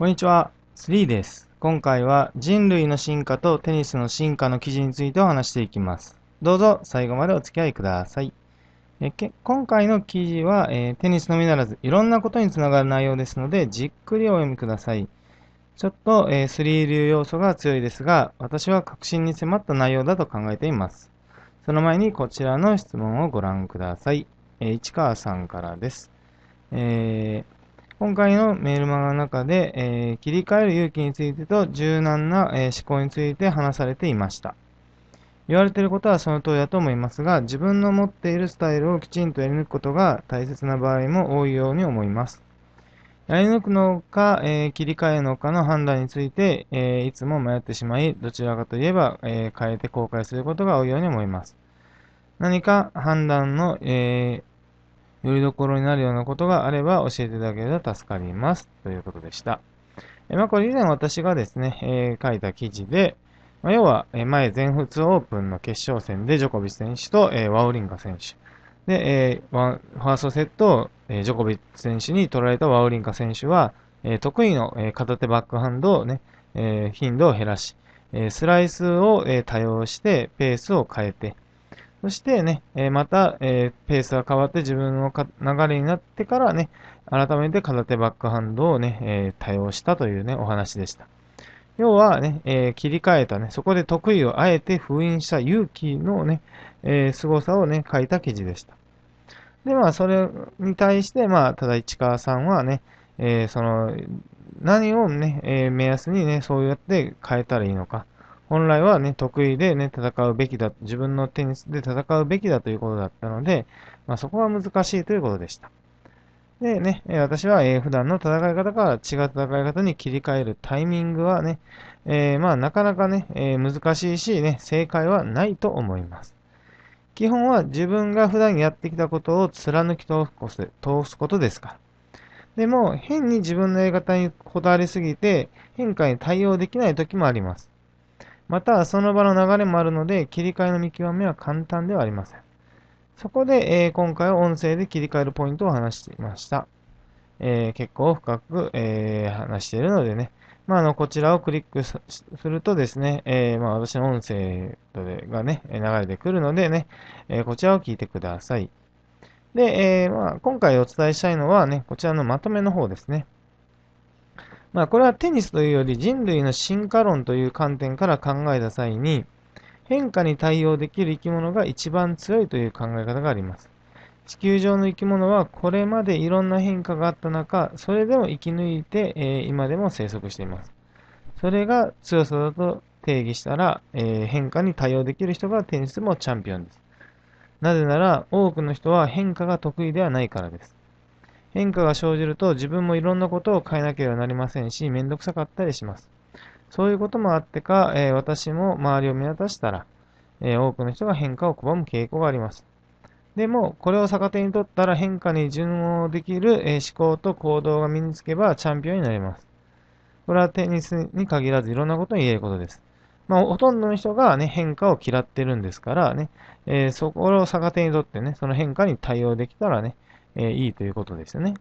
こんにちは、スリーです。今回は人類の進化とテニスの進化の記事についてお話していきます。どうぞ最後までお付き合いください。え今回の記事は、えー、テニスのみならずいろんなことにつながる内容ですのでじっくりお読みください。ちょっと、えー、3流要素が強いですが私は確信に迫った内容だと考えています。その前にこちらの質問をご覧ください。えー、市川さんからです。えー今回のメールマガの中で、えー、切り替える勇気についてと柔軟な、えー、思考について話されていました。言われていることはその通りだと思いますが、自分の持っているスタイルをきちんとやり抜くことが大切な場合も多いように思います。やり抜くのか、えー、切り替えるのかの判断について、えいつも迷ってしまい、どちらかといえば、え変えて後悔することが多いように思います。何か判断の、えよりどころになるようなことがあれば教えていただけると助かります。ということでした。えまあ、これ以前私がですね、えー、書いた記事で、まあ、要は、え前全仏オープンの決勝戦でジョコビッチ選手と、えー、ワオリンカ選手。で、えー、ワンファーストセットを、えジョコビッチ選手に取られたワオリンカ選手は、え得意の、え片手バックハンドをね、え頻度を減らし、えスライスを、え多用してペースを変えて、そしてね、えまた、えペースが変わって自分の流れになってからね、改めて片手バックハンドをね、え対応したというね、お話でした。要はね、えー、切り替えたね、そこで得意をあえて封印した勇気のね、えー、凄さをね、書いた記事でした。で、まあ、それに対して、まあ、ただ市川さんはね、えー、その、何をね、えー、目安にね、そうやって変えたらいいのか。本来はね、得意でね、戦うべきだ、自分のテニスで戦うべきだということだったので、まあ、そこは難しいということでした。でね、私は、え普段の戦い方から違う戦い方に切り替えるタイミングはね、えー、まあなかなかね、えー、難しいしね、正解はないと思います。基本は自分が普段やってきたことを貫き通す通すことですから。でも、変に自分のやり方にこだわりすぎて、変化に対応できない時もあります。またその場の流れもあるので、切り替えの見極めは簡単ではありません。そこで、えー、今回は音声で切り替えるポイントを話していました。えー、結構深く、えー、話しているのでね、まあ、あのこちらをクリックするとですね、えまあ、私の音声がね、流れてくるのでね、えこちらを聞いてください。で、えまあ、今回お伝えしたいのはね、こちらのまとめの方ですね。まあ、これはテニスというより人類の進化論という観点から考えた際に、変化に対応できる生き物が一番強いという考え方があります。地球上の生き物はこれまでいろんな変化があった中、それでも生き抜いて、えー、今でも生息しています。それが強さだと定義したら、えー、変化に対応できる人がテニスもチャンピオンです。なぜなら多くの人は変化が得意ではないからです。変化が生じると自分もいろんなことを変えなければなりませんし、めんどくさかったりします。そういうこともあってか、えー、私も周りを見渡したら、えー、多くの人が変化を拒む傾向があります。でも、これを逆手にとったら変化に順応できる、えー、思考と行動が身につけばチャンピオンになります。これはテニスに限らずいろんなことに言えることです。まあ、ほとんどの人が、ね、変化を嫌ってるんですからね、えー、そこを逆手にとってね、その変化に対応できたらね、えー、いいということですよね。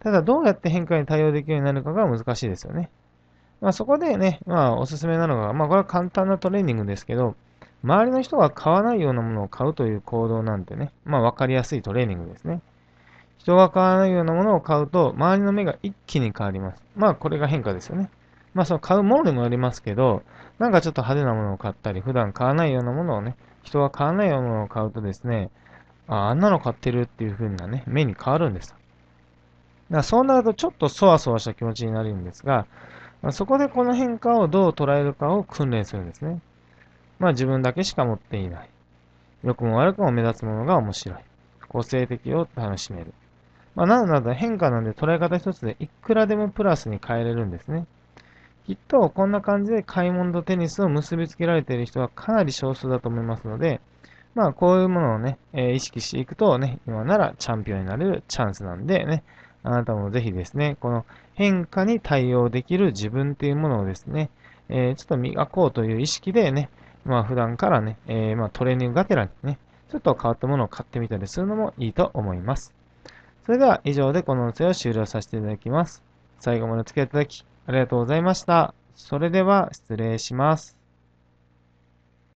ただ、どうやって変化に対応できるようになるかが難しいですよね。まあ、そこでね、まあ、おすすめなのが、まあ、これは簡単なトレーニングですけど、周りの人が買わないようなものを買うという行動なんてね、まあ、わかりやすいトレーニングですね。人が買わないようなものを買うと、周りの目が一気に変わります。まあ、これが変化ですよね。まあ、その買うものにもよりますけど、なんかちょっと派手なものを買ったり、普段買わないようなものをね、人が買わないようなものを買うとですね、ああんなの買ってるっていう風なね、目に変わるんです。だからそうなるとちょっとそわそわした気持ちになるんですが、そこでこの変化をどう捉えるかを訓練するんですね。まあ自分だけしか持っていない。良くも悪くも目立つものが面白い。個性的を楽しめる。まあなどなど変化なんで捉え方一つでいくらでもプラスに変えれるんですね。きっとこんな感じで買い物とテニスを結びつけられている人はかなり少数だと思いますので、まあ、こういうものをね、えー、意識していくとね、今ならチャンピオンになれるチャンスなんでね、あなたもぜひですね、この変化に対応できる自分っていうものをですね、えー、ちょっと磨こうという意識でね、まあ、普段からね、えー、まあ、トレーニングがてらにね、ちょっと変わったものを買ってみたりするのもいいと思います。それでは以上でこの音声を終了させていただきます。最後までお付き合いいただきありがとうございました。それでは失礼します。